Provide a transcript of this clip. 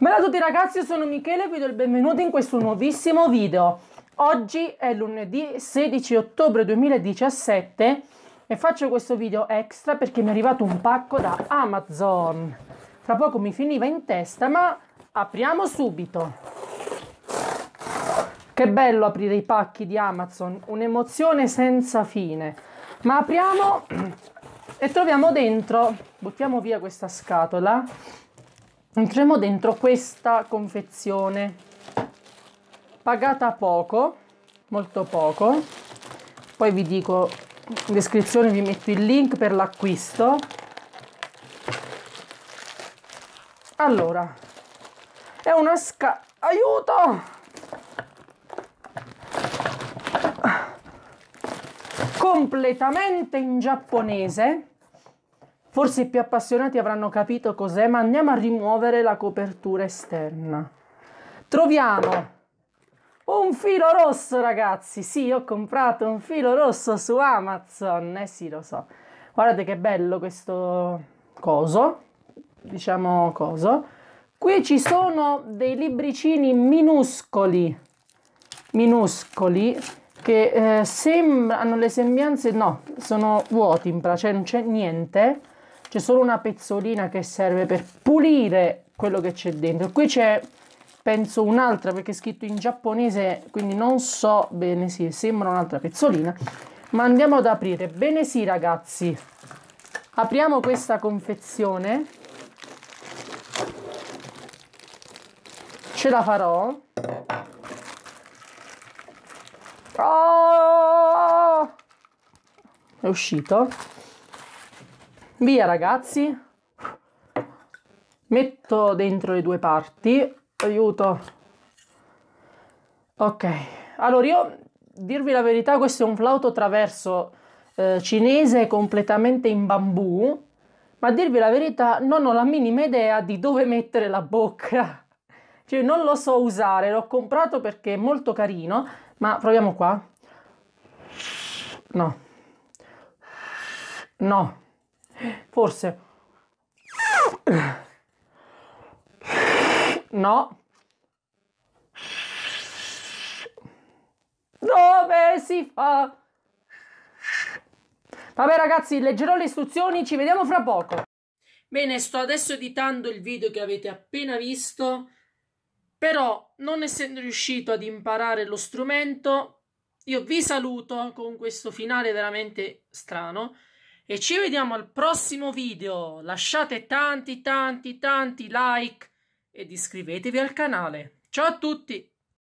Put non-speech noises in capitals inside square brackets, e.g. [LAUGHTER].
Bella a tutti ragazzi, io sono Michele e vi do il benvenuto in questo nuovissimo video. Oggi è lunedì 16 ottobre 2017 e faccio questo video extra perché mi è arrivato un pacco da Amazon. Tra poco mi finiva in testa, ma apriamo subito. Che bello aprire i pacchi di Amazon, un'emozione senza fine. Ma apriamo [CLEARS THROAT] e troviamo dentro, buttiamo via questa scatola entriamo dentro questa confezione pagata poco molto poco poi vi dico in descrizione vi metto il link per l'acquisto allora è una sca aiuto completamente in giapponese Forse i più appassionati avranno capito cos'è, ma andiamo a rimuovere la copertura esterna. Troviamo un filo rosso, ragazzi! Sì, ho comprato un filo rosso su Amazon. Eh sì, lo so. Guardate che bello questo coso. Diciamo coso. Qui ci sono dei libricini minuscoli. Minuscoli che eh, sembrano le sembianze, no, sono vuoti in pratica, cioè non c'è niente c'è solo una pezzolina che serve per pulire quello che c'è dentro. Qui c'è penso un'altra perché è scritto in giapponese, quindi non so bene, sì, sembra un'altra pezzolina, ma andiamo ad aprire. Bene sì ragazzi, apriamo questa confezione. Ce la farò. Oh! È uscito. Via ragazzi. Metto dentro le due parti. Aiuto. Ok. Allora io, dirvi la verità, questo è un flauto traverso eh, cinese completamente in bambù. Ma dirvi la verità, non ho la minima idea di dove mettere la bocca. Cioè, non lo so usare, l'ho comprato perché è molto carino, ma proviamo qua. No. No. Forse. No. Dove si fa? Vabbè ragazzi, leggerò le istruzioni, ci vediamo fra poco. Bene, sto adesso editando il video che avete appena visto, però non essendo riuscito ad imparare lo strumento, io vi saluto con questo finale veramente strano. E ci vediamo al prossimo video. Lasciate tanti tanti tanti like ed iscrivetevi al canale. Ciao a tutti!